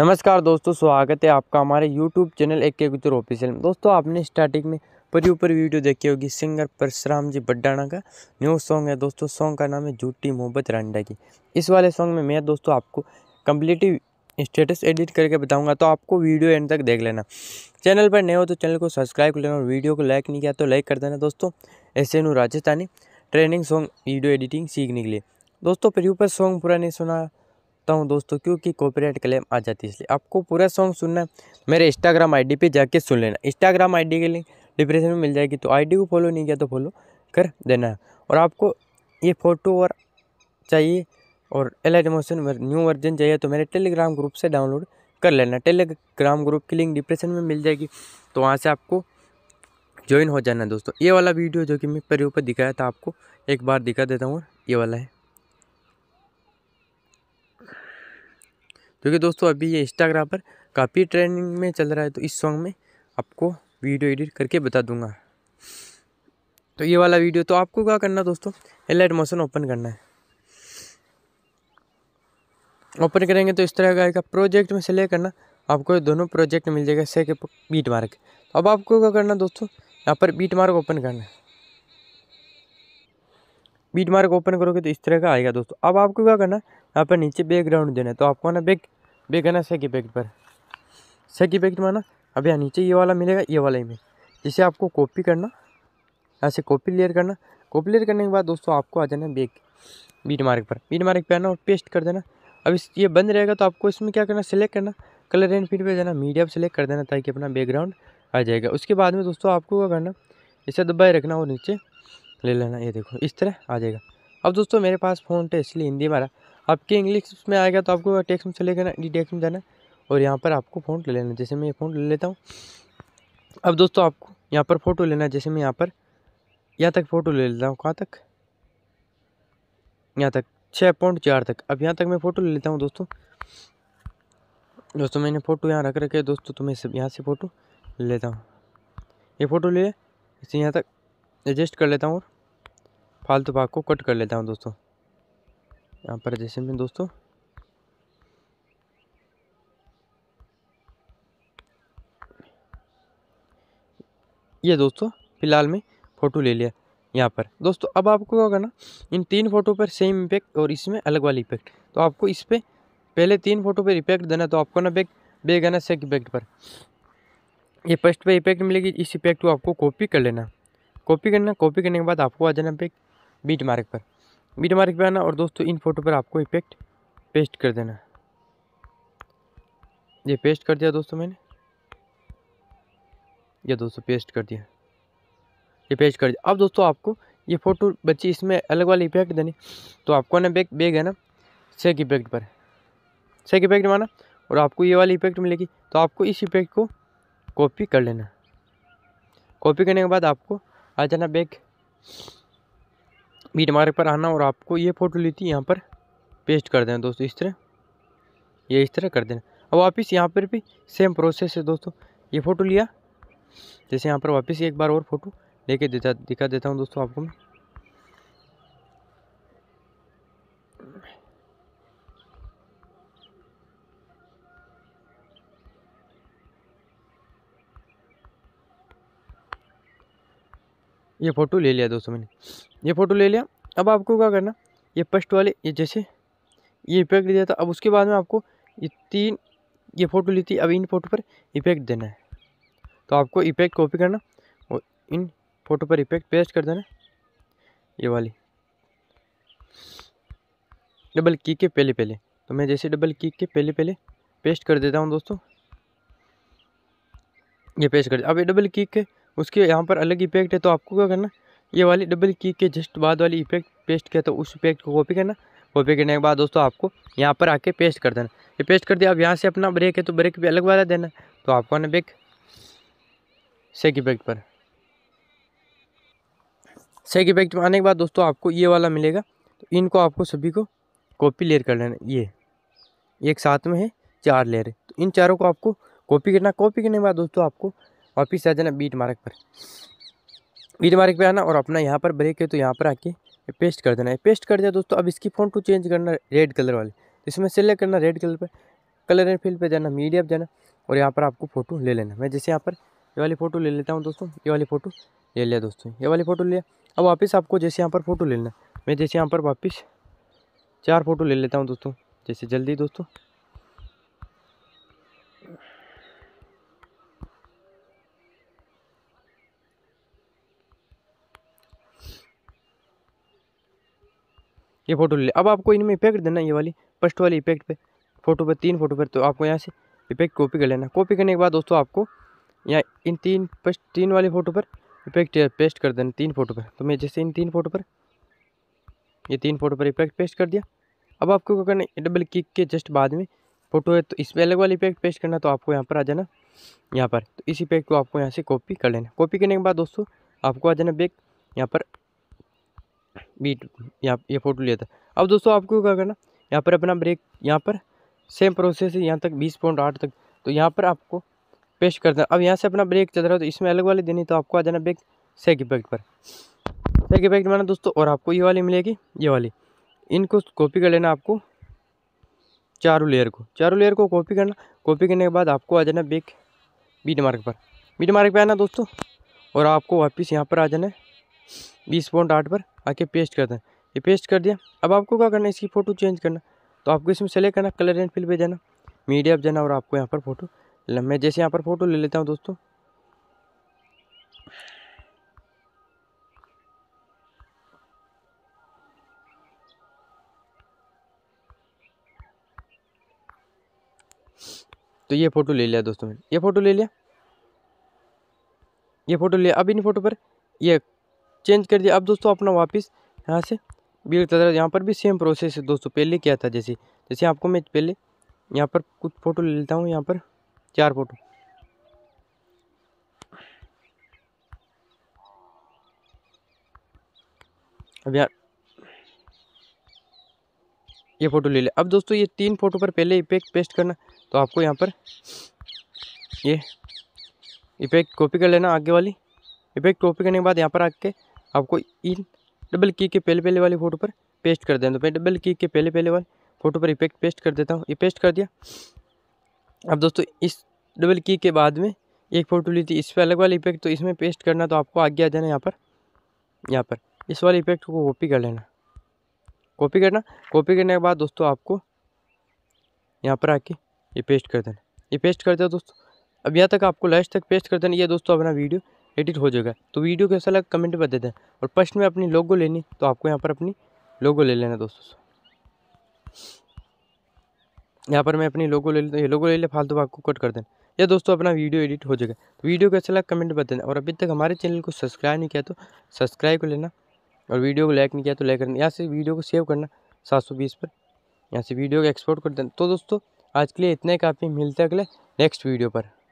नमस्कार दोस्तों स्वागत है आपका हमारे YouTube चैनल एक के गुजर ऑफिशियल में दोस्तों आपने स्टार्टिंग में परी ऊपर वीडियो देखी होगी सिंगर परशुराम जी बड्डाना का न्यू सॉन्ग है दोस्तों सॉन्ग का नाम है झूठी मोहब्बत रंडा की इस वाले सॉन्ग में मैं दोस्तों आपको कम्प्लीटली स्टेटस एडिट करके बताऊंगा तो आपको वीडियो एंड तक देख लेना चैनल पर नए हो तो चैनल को सब्सक्राइब कर लेना और वीडियो को लाइक नहीं किया तो लाइक कर देना दोस्तों ऐसे नू Rajasthani training song video editing सीखने के लिए दोस्तों फिर ऊपर सॉन्ग पूरा नहीं सुनाता हूँ दोस्तों क्योंकि कॉपीराइट क्लेम आ जाती है इसलिए आपको पूरा सॉन्ग सुनना है मेरे इंस्टाग्राम आई डी जाके सुन लेना इंस्टाग्राम आई के लिंक डिप्रेशन में मिल जाएगी तो आई को फॉलो नहीं किया तो फॉलो कर देना और आपको ये फ़ोटो और चाहिए और एल एडमोशन न्यू वर्जन चाहिए तो मेरे टेलीग्राम ग्रुप से डाउनलोड कर लेना टेलीग्राम ग्रुप की लिंक डिप्रेशन में मिल जाएगी तो वहाँ से आपको ज्वाइन हो जाना दोस्तों ये वाला वीडियो जो कि मैं पर ऊपर दिखाया था आपको एक बार दिखा देता हूँ ये वाला है क्योंकि दोस्तों अभी ये इंस्टाग्राम पर काफ़ी ट्रेंडिंग में चल रहा है तो इस सॉन्ग में आपको वीडियो एडिट करके बता दूंगा तो ये वाला वीडियो तो आपको क्या करना दोस्तों एलाइट मोशन ओपन करना है ओपन करेंगे तो इस तरह का आएगा प्रोजेक्ट में सेलेक्ट करना आपको दोनों प्रोजेक्ट मिल जाएगा सेक बीट मार्क अब आपको क्या करना दोस्तों यहाँ पर बीट मार्क ओपन करना है बीट मार्क ओपन करोगे तो इस तरह का आएगा दोस्तों अब आपको क्या करना यहाँ पर नीचे बैकग्राउंड देना है तो आपको ना बैक बैक करना सेक इफेक्ट पर सेक इफेक्ट में आना अब यहाँ नीचे ये वाला मिलेगा ये वाला इमेज जिसे आपको कॉपी करना ऐसे कॉपी लेयर करना कॉपी लेयर करने के बाद दोस्तों आपको आ जाना बैक बीट मार्क पर बीट मार्क पर आना और पेस्ट कर देना अब इस ये बंद रहेगा तो आपको इसमें क्या करना सेलेक्ट करना कलर एंड फिट पे जाना मीडिया सेलेक्ट कर देना ताकि अपना बैकग्राउंड आ जाएगा उसके बाद में दोस्तों आपको क्या करना इसे दबाए रखना और नीचे ले लेना ये देखो इस तरह आ जाएगा अब दोस्तों मेरे पास फ़ोन है इसलिए हिंदी मारा आपके इंग्लिश में आएगा तो आपको टेक्स में सेलेक्ट करना डी टेक्स में जाना और यहाँ पर आपको फ़ोन ले लेना जैसे मैं ये फ़ोन ले लेता हूँ अब दोस्तों आपको यहाँ पर फ़ोटो लेना जैसे मैं यहाँ पर यहाँ तक फ़ोटो ले लेता हूँ कहाँ तक यहाँ तक छः पॉइंट चार तक अब यहाँ तक मैं फ़ोटो ले लेता हूँ दोस्तों दोस्तों मैंने फ़ोटो यहाँ रख रखे दोस्तों तो मैं यहाँ से फ़ोटो ले लेता हूँ ये फ़ोटो ले इसे यहाँ तक एडजस्ट कर लेता हूँ और फालतू भाग को कट कर लेता हूँ दोस्तों यहाँ पर जैसे मैं दोस्तों ये दोस्तों फ़िलहाल मैं फ़ोटो ले लिया यहाँ पर दोस्तों अब आपको क्या करना इन तीन फोटो पर सेम इम्पैक्ट और इसमें अलग वाली इफेक्ट तो आपको इस पर पहले तीन फोटो पर इफेक्ट देना तो आपको ना बैग बैग आना सेक इफेक्ट पर ये फर्स्ट पर इफेक्ट मिलेगी इस इफेक्ट को आपको कॉपी कर लेना कॉपी करना कॉपी करने के बाद आपको आ जाना बैग बीट मार्क पर बीट मार्क पर आना और दोस्तों इन फोटो पर आपको इफेक्ट पेस्ट कर देना ये पेस्ट कर दिया दोस्तों मैंने ये दोस्तों पेस्ट कर दिया रिप्लेस कर दिया अब दोस्तों आपको ये फ़ोटो बच्ची इसमें अलग वाले इफेक्ट देने तो आपको ना बैग बैग है ना सेक इफेक्ट पर सेक इफेक्ट माना और आपको ये वाली इफेक्ट मिलेगी तो आपको इस इफेक्ट को कॉपी कर लेना कॉपी करने के बाद आपको आ जाना बैग बीट मार्ग पर आना और आपको ये फ़ोटो ली थी यहाँ पर पेस्ट कर देना दोस्तों इस तरह ये इस तरह कर देना अब वापस यहाँ पर भी सेम प्रोसेस है दोस्तों ये फ़ोटो लिया जैसे यहाँ पर वापस एक बार और फ़ोटो लेके दिखा देता हूँ दोस्तों आपको ये फ़ोटो ले लिया दोस्तों मैंने ये फ़ोटो ले लिया अब आपको क्या करना ये फर्स्ट वाले ये जैसे ये इफेक्ट दिया था अब उसके बाद में आपको ये तीन ये फ़ोटो ली थी अब इन फ़ोटो पर इफेक्ट देना है तो आपको इफेक्ट कॉपी करना और इन फ़ोटो पर इफेक्ट पेस्ट कर देना ये वाली डबल की के पहले पहले तो मैं जैसे डबल की के पहले पहले पेस्ट कर देता हूँ दोस्तों ये पेस्ट कर अब ये डबल की के उसके यहाँ पर अलग इफेक्ट है तो आपको क्या करना ये वाली डबल की के जस्ट बाद वाली इफेक्ट पेस्ट किया तो उस इफेक्ट को कॉपी करना कॉपी करने के बाद दोस्तों आपको यहाँ पर आके पेस्ट कर देना ये पेस्ट कर दिया अब यहाँ से अपना ब्रेक है तो ब्रेक भी अलग वाला देना तो आपको ना ब्रेक सेक इफेक्ट पर सेक इफेक्ट में आने के बाद दोस्तों आपको ये वाला मिलेगा तो इनको आपको सभी को कॉपी लेयर कर लेना ये एक साथ में है चार लेयर है तो इन चारों को आपको कॉपी करना कॉपी करने के बाद दोस्तों आपको वापिस आ जाना बीट मार्क पर बीट मार्क पर आना और अपना यहाँ पर ब्रेक है तो यहाँ पर आके पेस्ट कर देना है पेस्ट कर दिया दोस्तों अब इसकी फ़ोन टू चेंज करना रेड कलर वाले तो इसमें सेलेक्ट करना रेड कलर पर कलर एंड फील्ड पर जाना मीडिया पर जाना और यहाँ पर आपको फ़ोटो ले लेना मैं जैसे यहाँ पर ये वाली फ़ोटो ले लेता हूँ दोस्तों ये वाली फ़ोटो ले लिया दोस्तों ये वाली फ़ोटो लिया अब वापस आपको जैसे यहाँ पर फ़ोटो लेना मैं जैसे यहाँ पर वापस चार फ़ोटो ले लेता हूँ दोस्तों जैसे जल्दी दोस्तों ये फ़ोटो ले अब आपको इनमें इफेक्ट देना ये वाली फर्स्ट वाली इफेक्ट पे फ़ोटो पे तीन फोटो पर तो आपको यहाँ से इफेक्ट कॉपी कर लेना कॉपी करने के बाद दोस्तों आपको यहाँ इन तीन फर्स्ट तीन वाले फ़ोटो पर इफेक्ट पेस्ट कर देना तीन फोटो पर तो मैं जैसे इन तीन फोटो पर ये तीन फोटो पर इफेक्ट पेस्ट कर दिया अब आपको क्या करना है डबल किक के जस्ट बाद में फोटो है तो पर अलग वाला इफेक्ट पेस्ट करना तो आपको यहाँ पर आ जाना यहाँ पर तो इस इफेक्ट को आपको यहाँ से कॉपी कर लेना कॉपी करने के बाद दोस्तों आपको आ जाना बैक यहाँ पर बीट यहाँ ये फोटो लिया था अब दोस्तों आपको क्या करना यहाँ पर अपना ब्रेक यहाँ पर सेम प्रोसेस है यहाँ तक बीस पॉइंट आठ तक तो यहाँ पर आपको पेस्ट कर देना अब यहाँ से अपना ब्रेक चल रहा है तो इसमें अलग वाली देनी तो आपको आ जाना ब्रेक सेक इफेक्ट पर सेक इफेक्ट माना दोस्तों और आपको ये वाली मिलेगी ये वाली इनको कॉपी कर लेना आपको चारों लेयर को चारों लेयर को कॉपी करना कॉपी करने के बाद आपको आ जाना बेक बीट मार्क पर बीट मार्क पर आना दोस्तों और आपको वापस यहाँ पर आ जाना है बीस पॉइंट आठ पर आके पेस्ट कर देना ये पेस्ट कर दिया अब आपको क्या करना है इसकी फ़ोटो चेंज करना तो आपको इसमें सेलेक्ट करना कलर एंड फिल पे जाना मीडिया पर जाना और आपको यहाँ पर फोटो मैं जैसे यहाँ पर फ़ोटो ले लेता हूँ दोस्तों तो ये फ़ोटो ले लिया दोस्तों ये फ़ोटो ले लिया ये फ़ोटो लिया अब इन फ़ोटो पर ये चेंज कर दिया अब दोस्तों अपना वापस यहाँ से वीर तरह यहाँ पर भी सेम प्रोसेस है दोस्तों पहले क्या था जैसे जैसे आपको मैं पहले यहाँ पर कुछ फ़ोटो ले लेता हूँ यहाँ पर चार फोटो अब यार ये फ़ोटो ले ले अब दोस्तों ये तीन फ़ोटो पर पहले इफेक्ट पेस्ट करना तो आपको यहाँ पर ये इफेक्ट कॉपी कर लेना आगे वाली इफेक्ट कॉपी करने के बाद यहाँ पर आके आपको इन डबल की के पहले पहले वाली फ़ोटो पर पेस्ट कर देना तो मैं डबल की के पहले पहले वाली फ़ोटो पर इफेक्ट पेस्ट कर देता हूँ ये पेस्ट कर दिया अब दोस्तों इस डबल की के बाद में एक फोटो ली थी इस पर अलग वाला इफेक्ट तो इसमें पेस्ट करना तो आपको आगे आ जाना यहाँ पर यहाँ पर इस वाले इफेक्ट को कॉपी कर लेना कॉपी करना कॉपी करने के बाद दोस्तों आपको यहाँ पर आके ये पेस्ट कर देना ये पेस्ट कर दे दोस्तों अब यहाँ तक आपको लास्ट तक पेस्ट कर देना ये दोस्तों अपना वीडियो एडिट हो जाएगा तो वीडियो कैसा लगा कमेंट पर दे देना और फर्स्ट में अपनी लोगो लेनी तो आपको यहाँ पर अपनी लोगो ले लेना दोस्तों यहाँ पर मैं अपनी लोगो ले लेता हूँ ये लोगो ले ले फालतू भाग को कट कर देना या दोस्तों अपना वीडियो एडिट हो जाएगा तो वीडियो को अच्छा लगा कमेंट बता देना और अभी तक हमारे चैनल को सब्सक्राइब नहीं किया तो सब्सक्राइब कर लेना और वीडियो को लाइक नहीं किया तो लाइक करना यहाँ से वीडियो को सेव करना सात सौ बीस पर यहाँ से वीडियो को एक्सपोर्ट कर देना तो दोस्तों आज के लिए इतना ही काफ़ी मिलता है अगले नेक्स्ट वीडियो पर